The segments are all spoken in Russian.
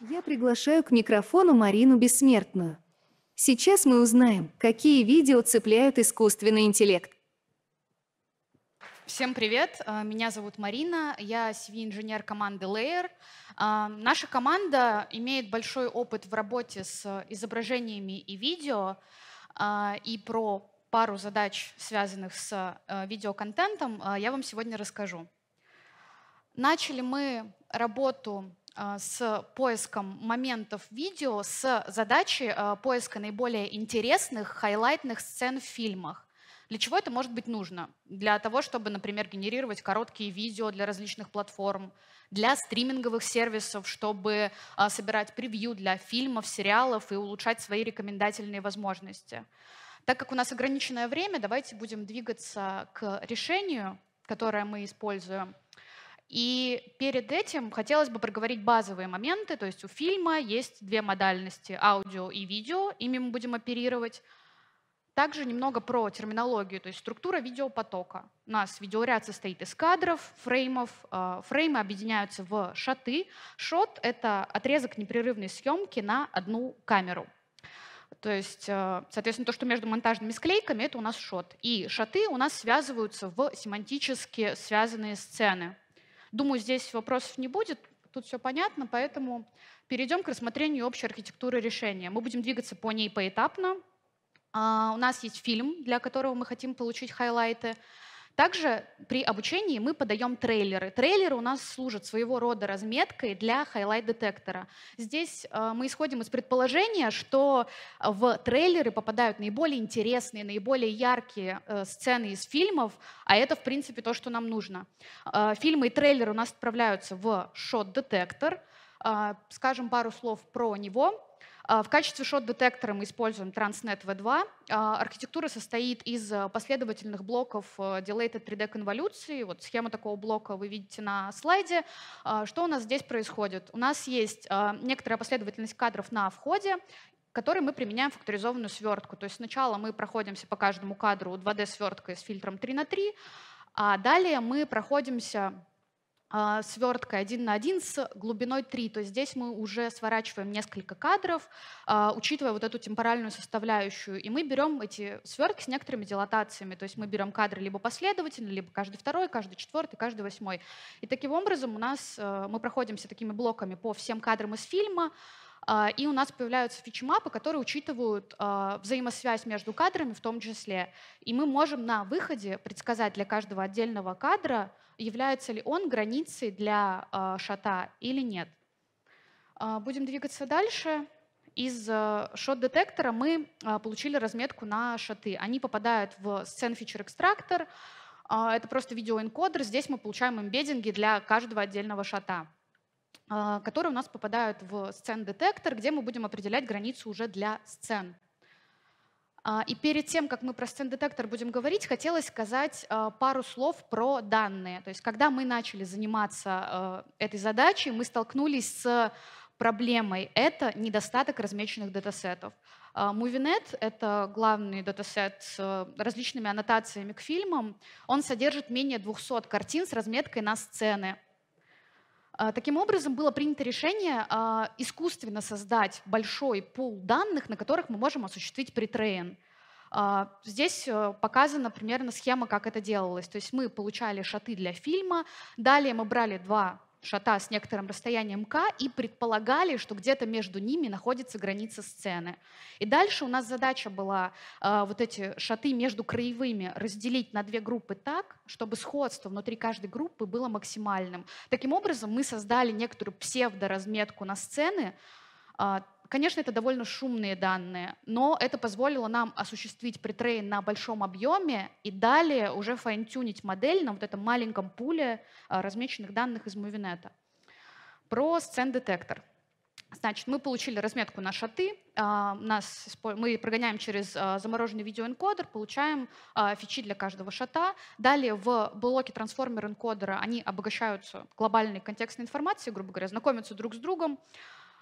Я приглашаю к микрофону Марину Бессмертную. Сейчас мы узнаем, какие видео цепляют искусственный интеллект. Всем привет, а, меня зовут Марина, я CV-инженер команды Layer. А, наша команда имеет большой опыт в работе с изображениями и видео, а, и про пару задач, связанных с видеоконтентом, я вам сегодня расскажу. Начали мы работу а, с поиском моментов видео с задачей а, поиска наиболее интересных, хайлайтных сцен в фильмах. Для чего это может быть нужно? Для того, чтобы, например, генерировать короткие видео для различных платформ, для стриминговых сервисов, чтобы а, собирать превью для фильмов, сериалов и улучшать свои рекомендательные возможности. Так как у нас ограниченное время, давайте будем двигаться к решению, которое мы используем – и перед этим хотелось бы проговорить базовые моменты, то есть у фильма есть две модальности – аудио и видео, ими мы будем оперировать. Также немного про терминологию, то есть структура видеопотока. У нас видеоряд состоит из кадров, фреймов. А, фреймы объединяются в шоты. Шот — это отрезок непрерывной съемки на одну камеру. То есть, а, соответственно, то, что между монтажными склейками, это у нас шот. И шоты у нас связываются в семантически связанные сцены. Думаю, здесь вопросов не будет, тут все понятно, поэтому перейдем к рассмотрению общей архитектуры решения. Мы будем двигаться по ней поэтапно. А, у нас есть фильм, для которого мы хотим получить хайлайты. Также при обучении мы подаем трейлеры. Трейлеры у нас служат своего рода разметкой для хайлайт-детектора. Здесь э, мы исходим из предположения, что э, в трейлеры попадают наиболее интересные, наиболее яркие э, сцены из фильмов, а это, в принципе, то, что нам нужно. Фильмы и трейлеры у нас отправляются в шот-детектор. Скажем пару слов про него. А, в качестве шот-детектора мы используем Transnet V2. А, архитектура состоит из э, последовательных блоков э, Delated 3D-конволюции. Вот схема такого блока вы видите на слайде. А, что у нас здесь происходит? У нас есть некоторая последовательность кадров на входе, который мы применяем факторизованную свертку. То есть сначала мы проходимся по каждому кадру 2D-сверткой с фильтром 3 на 3, а далее мы проходимся а, Свертка один на один с глубиной 3. То есть здесь мы уже сворачиваем несколько кадров, а, учитывая вот эту темпоральную составляющую. И мы берем эти свертки с некоторыми дилатациями. То есть мы берем кадры либо последовательно, либо каждый второй, каждый четвертый, каждый восьмой. И таким образом у нас э, мы проходимся такими блоками по всем кадрам из фильма, а, и у нас появляются фичмапы, которые учитывают взаимосвязь между кадрами в том числе. И мы можем на выходе предсказать для каждого отдельного кадра, является ли он границей для э, шота или нет. Э, будем двигаться дальше. Из э, шот-детектора мы э, получили разметку на шоты. Они попадают в сцен-фичер-экстрактор. это просто видеоэнкодер. Здесь мы получаем имбеддинги для каждого отдельного шота которые у нас попадают в сцен-детектор, где мы будем определять границу уже для сцен. А, и перед тем, как мы про стенд-детектор будем говорить, хотелось сказать а, пару слов про данные. То есть, когда мы начали заниматься а, этой задачей, мы столкнулись с проблемой. Это недостаток размеченных датасетов. MovieNet — это главный датасет с различными аннотациями к фильмам. Он содержит менее 200 картин с разметкой на сцены. А, таким образом, было принято решение а, искусственно создать большой пул данных, на которых мы можем осуществить притрейн. А, здесь э, показана примерно схема, как это делалось. То есть мы получали шаты для фильма, далее мы брали два шата с некоторым расстоянием к и предполагали, что где-то между ними находится граница сцены. И дальше у нас задача была э, вот эти шаты между краевыми разделить на две группы так, чтобы сходство внутри каждой группы было максимальным. Таким образом, мы создали некоторую псевдоразметку на сцены, э, Конечно, это довольно шумные данные, но это позволило нам осуществить притрейн на большом объеме и далее уже файн-тюнить модель на вот этом маленьком пуле а, размеченных данных из Мувинета. Про сцен-детектор. Значит, мы получили разметку на шаты, а, нас, мы прогоняем через а, замороженный видеоэнкодер, получаем фичи для каждого шата. Далее в блоке трансформер энкодера они обогащаются глобальной контекстной информацией, грубо говоря, знакомятся друг с другом.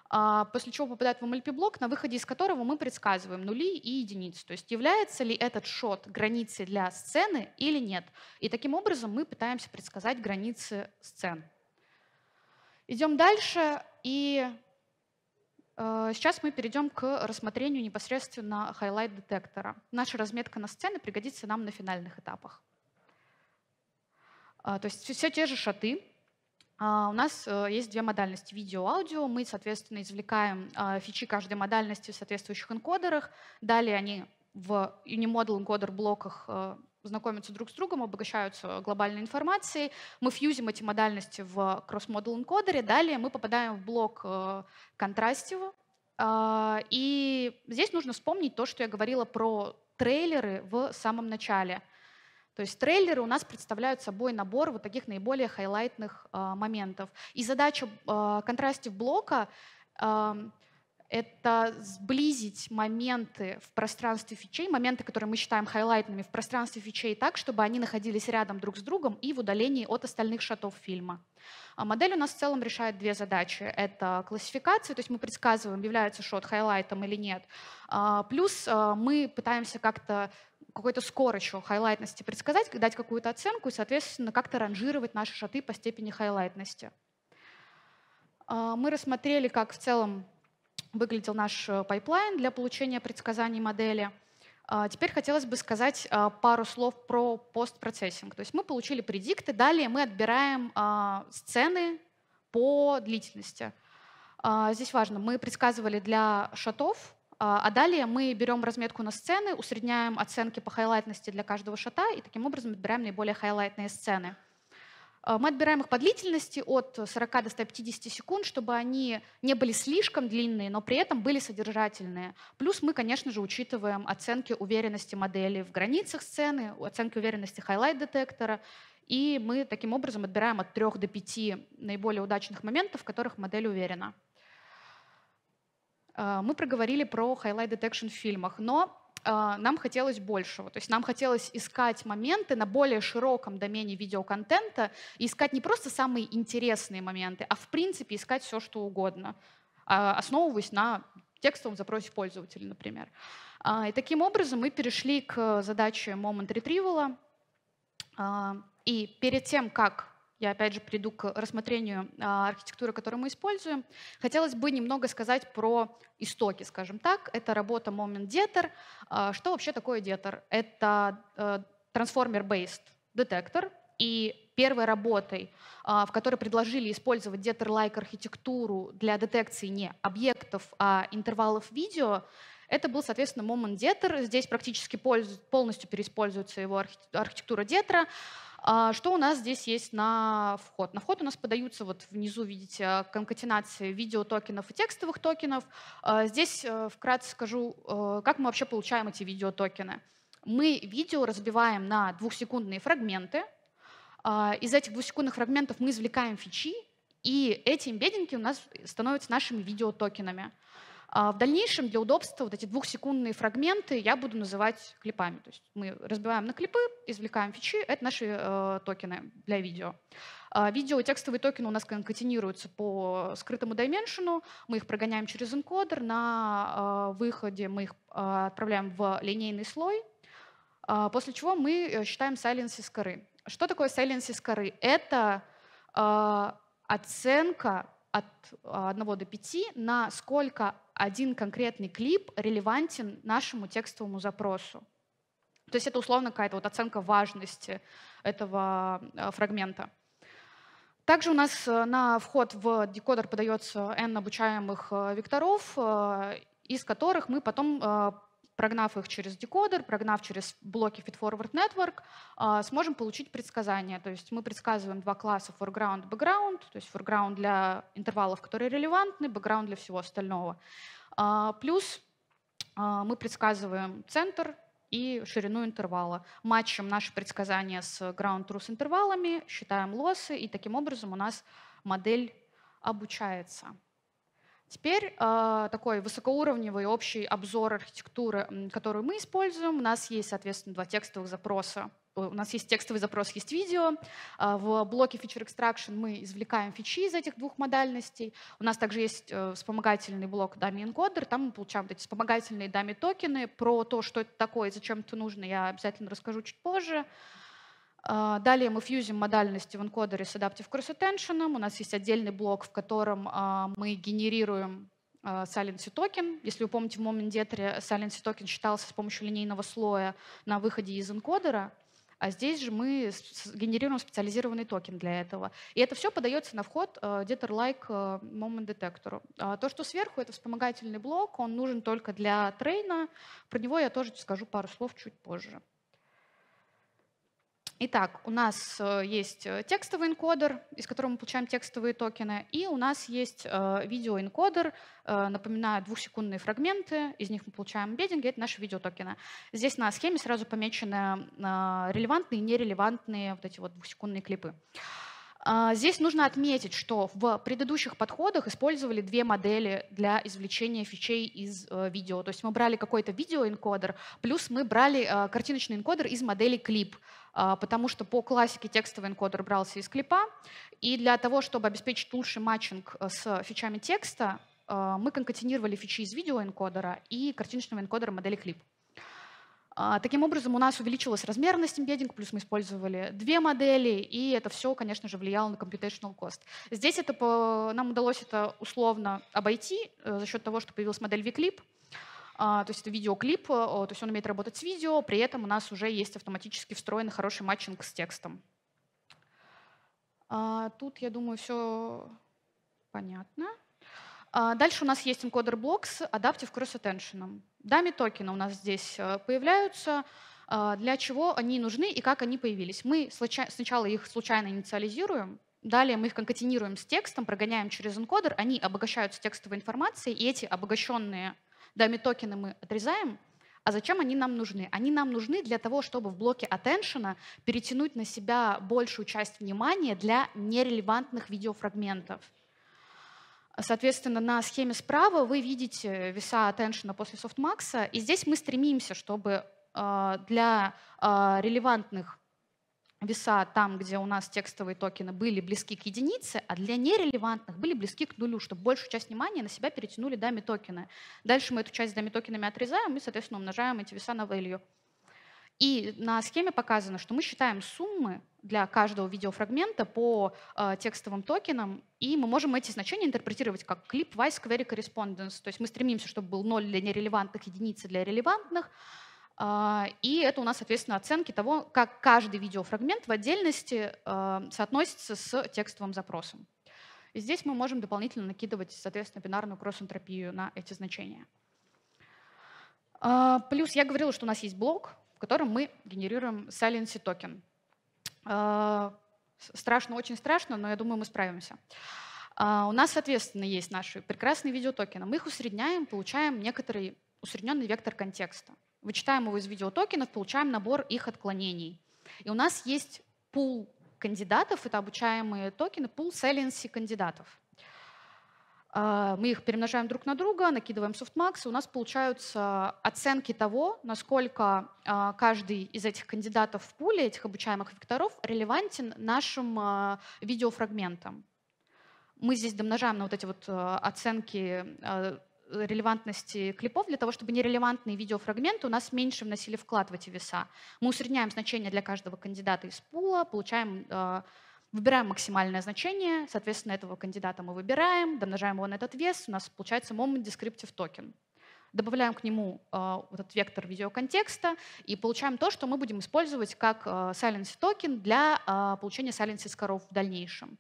А, после чего попадает в MLP-блок, на выходе из которого мы предсказываем нули и единицы. То есть является ли этот шот границей для сцены или нет. И таким образом мы пытаемся предсказать границы сцен. Идем дальше, и э, сейчас мы перейдем к рассмотрению непосредственно хайлайт-детектора. Наша разметка на сцены пригодится нам на финальных этапах. А, то есть все те же шоты, а, у нас э, есть две модальности – видео, аудио. Мы, соответственно, извлекаем а, фичи каждой модальности в соответствующих энкодерах. Далее они в Unimodal энкодер блоках э, знакомятся друг с другом, обогащаются глобальной информацией. Мы фьюзим эти модальности в кросс-модал энкодере. Далее мы попадаем в блок э, контрастива. И здесь нужно вспомнить то, что я говорила про трейлеры в самом начале – то есть трейлеры у нас представляют собой набор вот таких наиболее хайлайтных э, моментов. И задача э, контрастив блока э, это сблизить моменты в пространстве фичей, моменты, которые мы считаем хайлайтными в пространстве фичей так, чтобы они находились рядом друг с другом и в удалении от остальных шотов фильма. А модель у нас в целом решает две задачи. Это классификация, то есть мы предсказываем, является шот хайлайтом или нет. Плюс мы пытаемся как-то какой-то скоростью хайлайтности предсказать, дать какую-то оценку и, соответственно, как-то ранжировать наши шоты по степени хайлайтности. А, мы рассмотрели, как в целом выглядел наш э, пайплайн для получения предсказаний модели. А, теперь хотелось бы сказать а, пару слов про постпроцессинг. То есть мы получили предикты, далее мы отбираем сцены по длительности. Здесь важно, мы предсказывали для шотов а, а далее мы берем разметку на сцены, усредняем оценки по хайлайтности для каждого шата и таким образом отбираем наиболее хайлайтные сцены. А, мы отбираем их по длительности от 40 до 150 секунд, чтобы они не были слишком длинные, но при этом были содержательные. Плюс мы, конечно же, учитываем оценки уверенности модели в границах сцены, оценки уверенности хайлайт-детектора. И мы таким образом отбираем от 3 до 5 наиболее удачных моментов, в которых модель уверена. А, мы проговорили про highlight detection в фильмах, но а, нам хотелось большего. То есть нам хотелось искать моменты на более широком домене видеоконтента, и искать не просто самые интересные моменты, а в принципе искать все, что угодно, а, основываясь на текстовом запросе пользователя, например. И таким образом мы перешли к задаче Moment Retrieval. И перед тем, как я опять же приду к рассмотрению а, архитектуры, которую мы используем, хотелось бы немного сказать про истоки, скажем так. Это работа Moment Detector. А, что вообще такое Detector? Это э, трансформер-based детектор, и первой работой, а, в которой предложили использовать Detector-like архитектуру для детекции не объектов, а интервалов видео, это был, соответственно, Moment Detector. Здесь практически полностью переиспользуется его архитектура детера. А что у нас здесь есть на вход? На вход у нас подаются, вот внизу видите, э, конкатенации видеотокенов и текстовых токенов. А здесь э, вкратце скажу, э, как мы вообще получаем эти видеотокены. Мы видео разбиваем на двухсекундные фрагменты. А из этих двухсекундных фрагментов мы извлекаем фичи, и эти имбединги у нас становятся нашими видеотокенами. токенами а в дальнейшем для удобства вот эти двухсекундные фрагменты я буду называть клипами. То есть мы разбиваем на клипы, извлекаем фичи, это наши э, токены для видео. А видео и текстовые токены у нас конкатинируются по скрытому dimension, мы их прогоняем через энкодер, на э, выходе мы их э, отправляем в линейный слой, а после чего мы э, считаем silence из коры. Что такое silence из коры? Это оценка от 1 до 5, на сколько один конкретный клип релевантен нашему текстовому запросу. То есть это условно какая-то вот оценка важности этого э, фрагмента. Также у нас э, на вход в декодер подается N обучаемых э, векторов, из которых мы потом прогнав их через декодер, прогнав через блоки Feed-Forward Network, а, сможем получить предсказания. То есть мы предсказываем два класса foreground, background, то есть foreground для интервалов, которые релевантны, background для всего остального. А, плюс а, мы предсказываем центр и ширину интервала. Матчим наши предсказания с ground truth интервалами, считаем лоссы, и таким образом у нас модель обучается. Теперь а, такой высокоуровневый общий обзор архитектуры, которую мы используем. У нас есть, соответственно, два текстовых запроса. У нас есть текстовый запрос, есть видео. А, в блоке Feature Extraction мы извлекаем фичи из этих двух модальностей. У нас также есть э, вспомогательный блок Dummy Encoder. Там мы получаем вот эти вспомогательные Dummy токены. Про то, что это такое и зачем это нужно, я обязательно расскажу чуть позже. А, далее мы фьюзим модальности в энкодере с Adaptive Cross Attention. У нас есть отдельный блок, в котором а, мы генерируем а, Salency токен. Если вы помните, в момент Momendetre Salency токен считался с помощью линейного слоя на выходе из энкодера, а здесь же мы генерируем специализированный токен для этого. И это все подается на вход getter-like moment детектору. То, что сверху, это вспомогательный блок, он нужен только для трейна. Про него я тоже скажу пару слов чуть позже. Итак, у нас э, есть э, текстовый энкодер, из которого мы получаем текстовые токены, и у нас есть э, видеоэнкодер, напоминаю, двухсекундные фрагменты, из них мы получаем беддинги, это наши видеотокены. Здесь на схеме сразу помечены релевантные и нерелевантные вот эти вот двухсекундные клипы. А, здесь нужно отметить, что в предыдущих подходах использовали две модели для извлечения фичей из видео. То есть мы брали какой-то видеоэнкодер, плюс мы брали картиночный энкодер из модели клип. А, потому что по классике текстовый энкодер брался из клипа, и для того, чтобы обеспечить лучший матчинг э, с фичами текста, э, мы конкатинировали фичи из видеоэнкодера и картиночного энкодера модели клип. А, таким образом, у нас увеличилась размерность имбеддинг, плюс мы использовали две модели, и это все, конечно же, влияло на computational cost. Здесь это по... нам удалось это условно обойти э, за счет того, что появилась модель VClip, а, то есть это видеоклип, то есть он умеет работать с видео, при этом у нас уже есть автоматически встроенный хороший матчинг с текстом. А, тут, я думаю, все понятно. А, дальше у нас есть encoder blocks, адаптив cross attention. Дами токены у нас здесь э, появляются. Для чего они нужны и как они появились? Мы сначала их случайно инициализируем, далее мы их конкатинируем с текстом, прогоняем через энкодер, они обогащаются текстовой информацией, и эти обогащенные Дами токены мы отрезаем, а зачем они нам нужны? Они нам нужны для того, чтобы в блоке attention перетянуть на себя большую часть внимания для нерелевантных видеофрагментов. Соответственно, на схеме справа вы видите веса attention после софтмакса, и здесь мы стремимся, чтобы э, для э, релевантных веса там, где у нас текстовые токены были близки к единице, а для нерелевантных были близки к нулю, чтобы большую часть внимания на себя перетянули дами токены. Дальше мы эту часть дами токенами отрезаем и, соответственно, умножаем эти веса на value. И на схеме показано, что мы считаем суммы для каждого видеофрагмента по э, текстовым токенам, и мы можем эти значения интерпретировать как clip-wise query correspondence. То есть мы стремимся, чтобы был 0 для нерелевантных, единицы для релевантных, а, и это у нас, соответственно, оценки того, как каждый видеофрагмент в отдельности а, соотносится с текстовым запросом. И здесь мы можем дополнительно накидывать, соответственно, бинарную кросс-энтропию на эти значения. А, плюс я говорила, что у нас есть блок, в котором мы генерируем silency токен. Страшно, очень страшно, но я думаю, мы справимся. У нас, соответственно, есть наши прекрасные видеотокены. Мы их усредняем, получаем некоторый усредненный вектор контекста вычитаем его из видеотокенов, получаем набор их отклонений. И у нас есть пул кандидатов, это обучаемые токены, пул saliency кандидатов. А, мы их перемножаем друг на друга, накидываем софтмакс, и у нас получаются оценки того, насколько а, каждый из этих кандидатов в пуле, этих обучаемых векторов, релевантен нашим а, видеофрагментам. Мы здесь домножаем на вот эти вот оценки релевантности клипов, для того, чтобы нерелевантные видеофрагменты у нас меньше вносили вклад в эти веса. Мы усредняем значение для каждого кандидата из пула, получаем, э, выбираем максимальное значение, соответственно, этого кандидата мы выбираем, домножаем его на этот вес, у нас получается moment descriptive токен. Добавляем к нему э, вот этот вектор видеоконтекста и получаем то, что мы будем использовать как э, silence токен для э, получения silence коров в дальнейшем.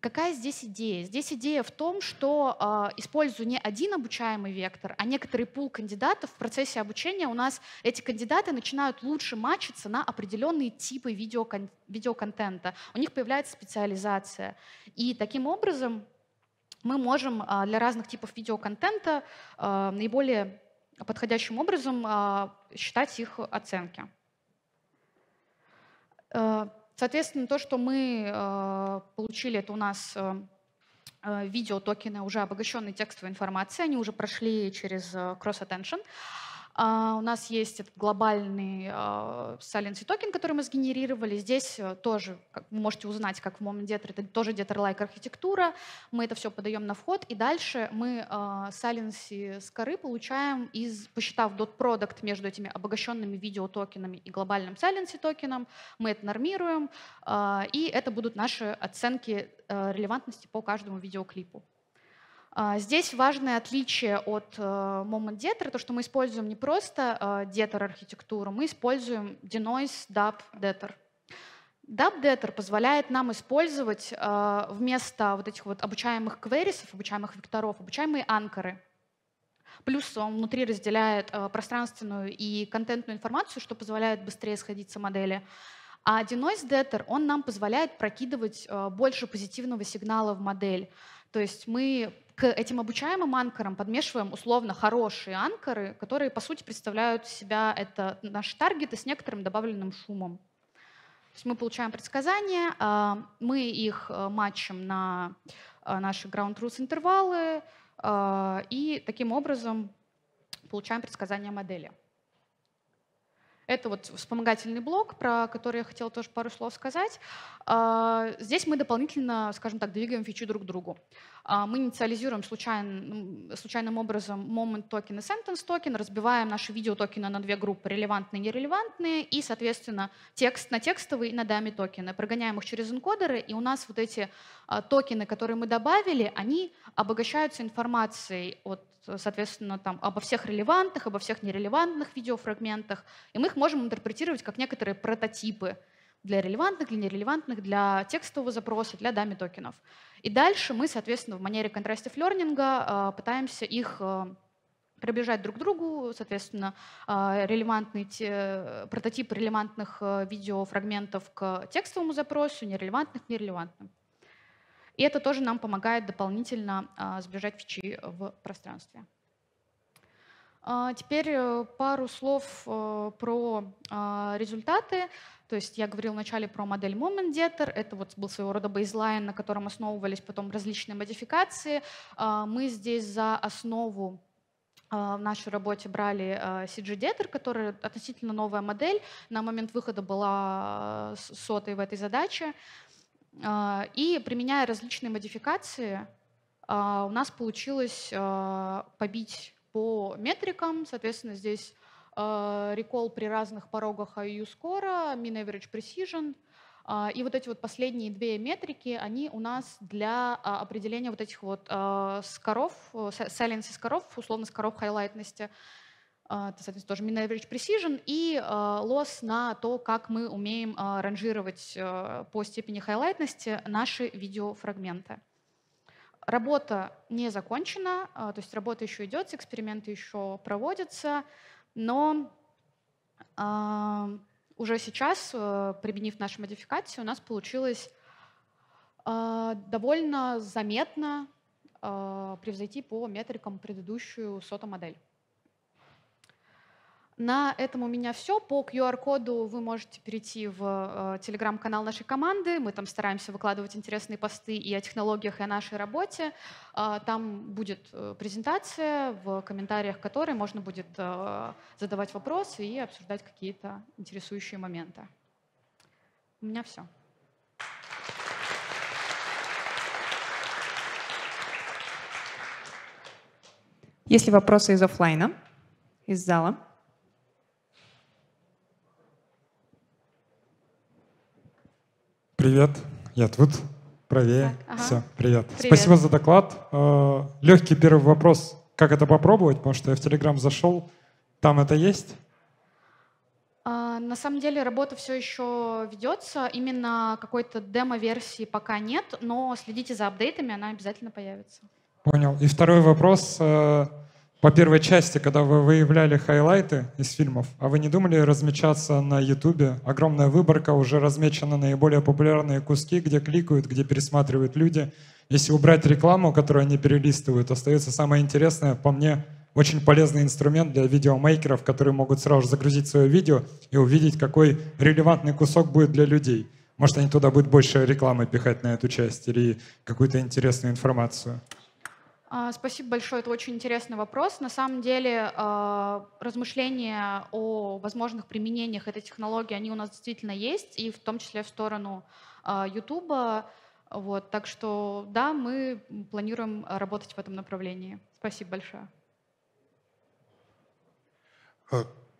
Какая здесь идея? Здесь идея в том, что э, а, используя не один обучаемый вектор, а некоторый пул кандидатов в процессе обучения у нас эти кандидаты начинают лучше матчиться на определенные типы видеокон- видеоконтента. У них появляется специализация. И таким образом мы можем э, для разных типов видеоконтента э, наиболее подходящим образом э, считать их оценки. Э, Соответственно, то, что мы э, получили, это у нас э, э, видео токены уже обогащенные текстовой информацией. они уже прошли через Cross Attention. А, у нас есть этот глобальный uh, а, silence токен, который мы сгенерировали. Здесь э, тоже как, вы можете узнать, как в MomDeter, это тоже Deter-like архитектура. Мы это все подаем на вход, и дальше мы uh, а, silence с коры получаем, из, посчитав dot product между этими обогащенными видеотокенами и глобальным silence токеном, мы это нормируем, и это будут наши оценки э, релевантности по каждому видеоклипу. А, здесь важное отличие от э, Moment Debtor, то, что мы используем не просто Debtor э, архитектуру, мы используем Denoise DAP Debtor. DAP Debtor позволяет нам использовать э, вместо вот этих вот обучаемых кверисов, обучаемых векторов, обучаемые анкоры. Плюс он внутри разделяет пространственную и контентную информацию, что позволяет быстрее сходиться модели. А Denoise Debtor, он нам позволяет прокидывать больше позитивного сигнала в модель. То есть мы к этим обучаемым анкорам подмешиваем условно хорошие анкоры, которые, по сути, представляют себя это наши таргеты с некоторым добавленным шумом. То есть мы получаем предсказания, а, мы их э, матчим на э, наши ground truth интервалы а, и таким образом получаем предсказания модели. Это вот вспомогательный блок, про который я хотела тоже пару слов сказать. А, здесь мы дополнительно, скажем так, двигаем фичи друг к другу. А, мы инициализируем случайным, случайным образом момент токен и sentence токен, разбиваем наши видео токены на две группы, релевантные и нерелевантные, и, соответственно, текст на текстовые и на дами токены. Прогоняем их через энкодеры, и у нас вот эти а, токены, которые мы добавили, они обогащаются информацией от соответственно, там, обо всех релевантных, обо всех нерелевантных видеофрагментах, и мы их можем интерпретировать как некоторые прототипы для релевантных, для нерелевантных, для текстового запроса, для дами токенов. И дальше мы, соответственно, в манере контрастив лернинга а, пытаемся их а, приближать друг к другу, соответственно, а, релевантные те, прототип релевантных видеофрагментов к текстовому запросу, нерелевантных к нерелевантным. И это тоже нам помогает дополнительно а, сближать фичи в пространстве. А, теперь э, пару слов э, про а, результаты. То есть я говорил вначале про модель Moment Detter. Это вот был своего рода бейзлайн, на котором основывались потом различные модификации. Мы здесь за основу в нашей работе брали CG Detter, которая относительно новая модель. На момент выхода была сотой в этой задаче. А, и применяя различные модификации, а, у нас получилось а, побить по метрикам. Соответственно, здесь рекол при разных порогах IU score, min average precision. И вот эти вот последние две метрики, они у нас для определения вот этих вот скоров, э, silence и скоров, условно скоров хайлайтности, а, соответственно, тоже min average precision и а, loss на то, как мы умеем а, ранжировать э, по степени хайлайтности наши видеофрагменты. Работа не закончена, то есть работа еще идет, эксперименты еще проводятся, но уже сейчас, э, применив наши модификации, у нас получилось довольно заметно превзойти по метрикам предыдущую сотомодель. На этом у меня все. По QR-коду вы можете перейти в э, телеграм-канал нашей команды. Мы там стараемся выкладывать интересные посты и о технологиях, и о нашей работе. Э, там будет э, презентация, в комментариях которой можно будет э, задавать вопросы и обсуждать какие-то интересующие моменты. У меня все. Есть ли вопросы из офлайна, из зала? Привет, я тут, правее. Так, ага. Все, привет. привет. Спасибо за доклад. Э, Легкий первый вопрос. Как это попробовать? Потому что я в Телеграм зашел, там это есть? А, на самом деле работа все еще ведется, именно какой-то демо-версии пока нет, но следите за апдейтами, она обязательно появится. Понял. И второй вопрос. Э, по первой части, когда вы выявляли хайлайты из фильмов, а вы не думали размечаться на Ютубе? Огромная выборка, уже размечены наиболее популярные куски, где кликают, где пересматривают люди. Если убрать рекламу, которую они перелистывают, остается самое интересное, по мне, очень полезный инструмент для видеомейкеров, которые могут сразу же загрузить свое видео и увидеть, какой релевантный кусок будет для людей. Может, они туда будут больше рекламы пихать на эту часть или какую-то интересную информацию. А, спасибо большое, это очень интересный вопрос. На самом деле а, размышления о возможных применениях этой технологии, они у нас действительно есть, и в том числе в сторону YouTube. А, вот, так что да, мы планируем работать в этом направлении. Спасибо большое.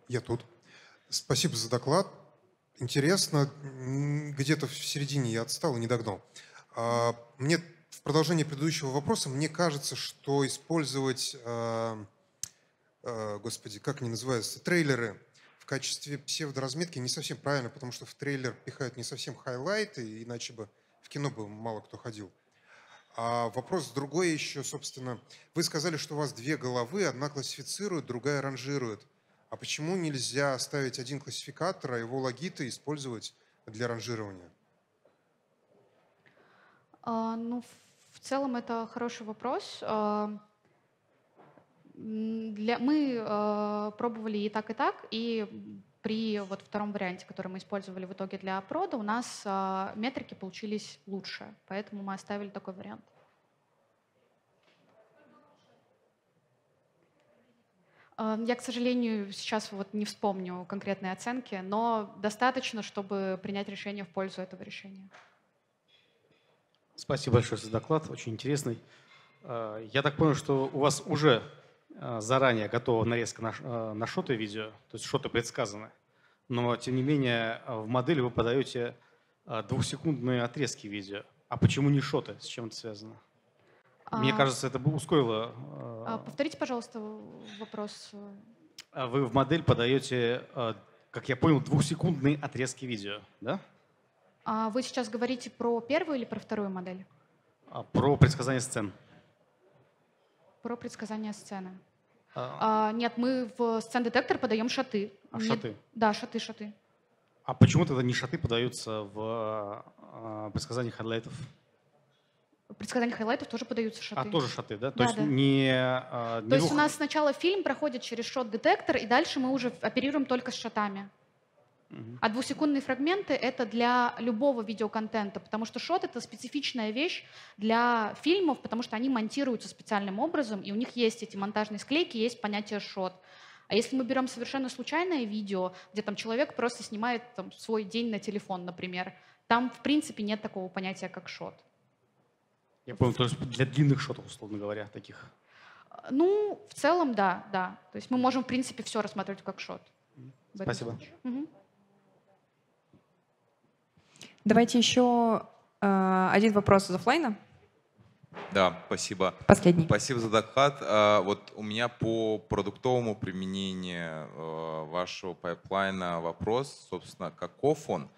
Я тут. Спасибо за доклад. Интересно, где-то в середине я отстал и не догнал. Мне в продолжение предыдущего вопроса, мне кажется, что использовать, э, э, господи, как они называются, трейлеры в качестве псевдоразметки не совсем правильно, потому что в трейлер пихают не совсем хайлайты, иначе бы в кино бы мало кто ходил. А вопрос другой еще, собственно. Вы сказали, что у вас две головы, одна классифицирует, другая ранжирует. А почему нельзя ставить один классификатор, а его логиты использовать для ранжирования? А, ну, в целом это хороший вопрос. А, для, мы а, пробовали и так, и так, и при вот втором варианте, который мы использовали в итоге для прода, у нас метрики получились лучше, поэтому мы оставили такой вариант. Я, к сожалению, сейчас вот не вспомню конкретные оценки, но достаточно, чтобы принять решение в пользу этого решения. Спасибо большое за доклад, очень интересный. А, я так понял, что у вас уже а, заранее готова нарезка на, а, шоты видео, то есть шоты предсказаны, но тем не менее в модели вы подаете двухсекундные отрезки видео. А почему не шоты? С чем это связано? Мне кажется, это бы ускорило. А, повторите, пожалуйста, вопрос. Вы в модель подаете, как я понял, двухсекундные отрезки видео, да? А вы сейчас говорите про первую или про вторую модель? А, про предсказание сцен. Про предсказание сцены. А... А, нет, мы в сцен-детектор подаем шаты. А, нет, шаты? Да, шаты, шаты. А почему тогда не шаты подаются в э, а, а, предсказании хайлайтов? предсказания хайлайтов тоже подаются шаты. А тоже шаты, да? То да, есть да. не... А, не То есть у нас сначала фильм проходит через шот-детектор, и дальше мы уже оперируем только с шатами. А двухсекундные фрагменты — это для любого видеоконтента, потому что шот — это специфичная вещь для фильмов, потому что они монтируются специальным образом, и у них есть эти монтажные склейки, есть понятие шот. А если мы берем совершенно случайное видео, где там человек просто снимает там, свой день на телефон, например, там в принципе нет такого понятия, как шот. Я понял, то есть для длинных шотов, условно говоря, таких. А, ну, в целом, да, да. То есть мы можем, в принципе, все рассматривать как шот. Спасибо. Угу. Давайте еще э, один вопрос из офлайна. Да, спасибо. Последний. Спасибо за доклад. Э, вот у меня по продуктовому применению э, вашего пайплайна вопрос, собственно, каков он?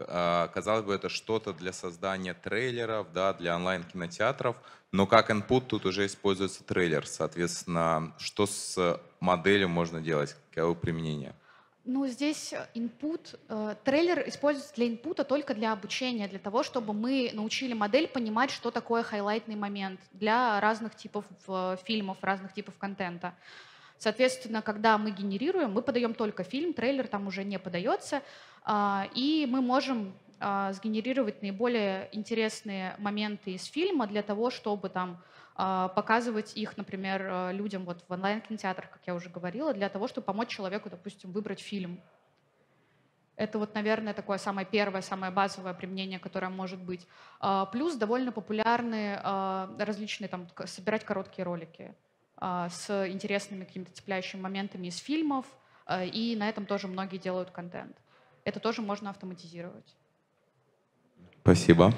Э, казалось бы, это что-то для создания трейлеров, да, для онлайн-кинотеатров, но как input тут уже используется трейлер. Соответственно, что с моделью можно делать? Каково применение? Ну, здесь э, input, э, трейлер используется для инпута только для обучения, для того, чтобы мы научили модель понимать, что такое хайлайтный момент для разных типов э, фильмов, разных типов контента. Соответственно, когда мы генерируем, мы подаем только фильм, трейлер там уже не подается, э, и мы можем э, сгенерировать наиболее интересные моменты из фильма для того, чтобы там а, показывать их, например, э, людям вот в онлайн-кинотеатрах, как я уже говорила, для того, чтобы помочь человеку, допустим, выбрать фильм. Это вот, наверное, такое самое первое, самое базовое применение, которое может быть. А, плюс довольно популярны а, различные, там, собирать короткие ролики с интересными какими-то цепляющими моментами из фильмов, и на этом тоже многие делают контент. Это тоже можно автоматизировать. Спасибо.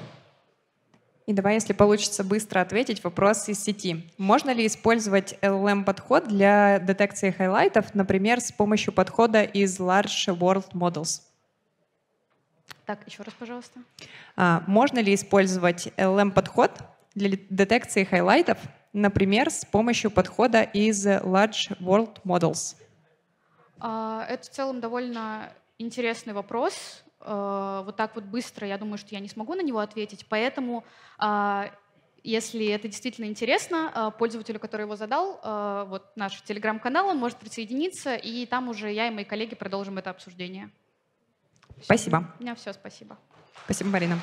И давай, если получится быстро ответить, вопрос из сети. Можно ли использовать LLM-подход для детекции хайлайтов, например, с помощью подхода из Large World Models? Так, еще раз, пожалуйста. А, можно ли использовать LLM-подход для детекции хайлайтов, например, с помощью подхода из Large World Models? А, это в целом довольно интересный вопрос э, вот так вот быстро, я думаю, что я не смогу на него ответить. Поэтому, э, если это действительно интересно, э, пользователю, который его задал, э, вот наш телеграм-канал, он может присоединиться, и там уже я и мои коллеги продолжим это обсуждение. Все. Спасибо. У меня все, спасибо. Спасибо, Марина.